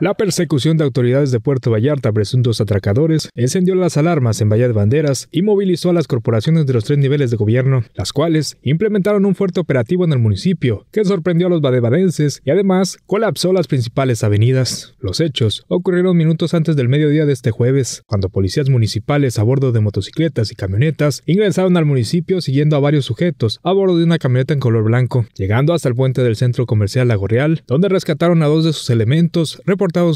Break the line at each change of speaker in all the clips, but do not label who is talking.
La persecución de autoridades de Puerto Vallarta a presuntos atracadores encendió las alarmas en Bahía de Banderas y movilizó a las corporaciones de los tres niveles de gobierno, las cuales implementaron un fuerte operativo en el municipio que sorprendió a los badebadenses y además colapsó las principales avenidas. Los hechos ocurrieron minutos antes del mediodía de este jueves, cuando policías municipales a bordo de motocicletas y camionetas ingresaron al municipio siguiendo a varios sujetos a bordo de una camioneta en color blanco, llegando hasta el puente del centro comercial Lago Real, donde rescataron a dos de sus elementos,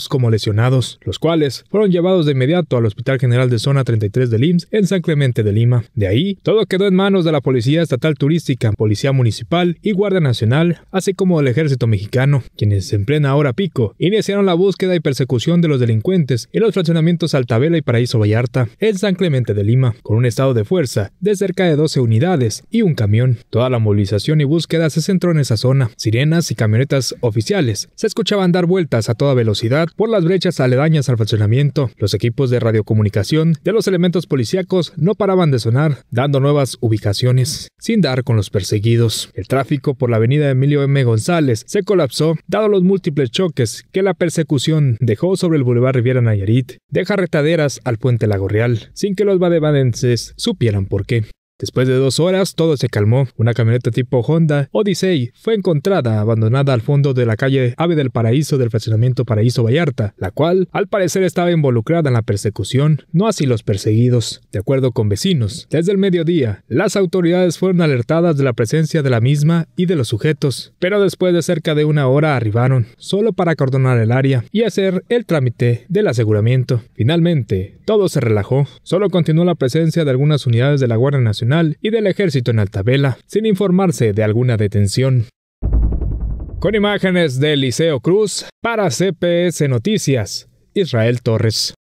como lesionados, los cuales fueron llevados de inmediato al Hospital General de Zona 33 de IMSS en San Clemente de Lima. De ahí, todo quedó en manos de la Policía Estatal Turística, Policía Municipal y Guardia Nacional, así como del Ejército Mexicano, quienes en plena hora pico iniciaron la búsqueda y persecución de los delincuentes en los fraccionamientos Altavela y Paraíso Vallarta, en San Clemente de Lima, con un estado de fuerza de cerca de 12 unidades y un camión. Toda la movilización y búsqueda se centró en esa zona. Sirenas y camionetas oficiales se escuchaban dar vueltas a toda velocidad por las brechas aledañas al funcionamiento. Los equipos de radiocomunicación de los elementos policíacos no paraban de sonar, dando nuevas ubicaciones, sin dar con los perseguidos. El tráfico por la avenida Emilio M. González se colapsó, dado los múltiples choques que la persecución dejó sobre el Boulevard Riviera Nayarit, deja retaderas al puente Lago Real, sin que los badebadenses supieran por qué. Después de dos horas, todo se calmó. Una camioneta tipo Honda Odyssey fue encontrada abandonada al fondo de la calle Ave del Paraíso del fraccionamiento Paraíso Vallarta, la cual, al parecer, estaba involucrada en la persecución, no así los perseguidos, de acuerdo con vecinos. Desde el mediodía, las autoridades fueron alertadas de la presencia de la misma y de los sujetos, pero después de cerca de una hora arribaron, solo para acordonar el área y hacer el trámite del aseguramiento. Finalmente, todo se relajó, solo continuó la presencia de algunas unidades de la Guardia Nacional y del Ejército en Altavela, sin informarse de alguna detención. Con imágenes de Liceo Cruz, para CPS Noticias, Israel Torres.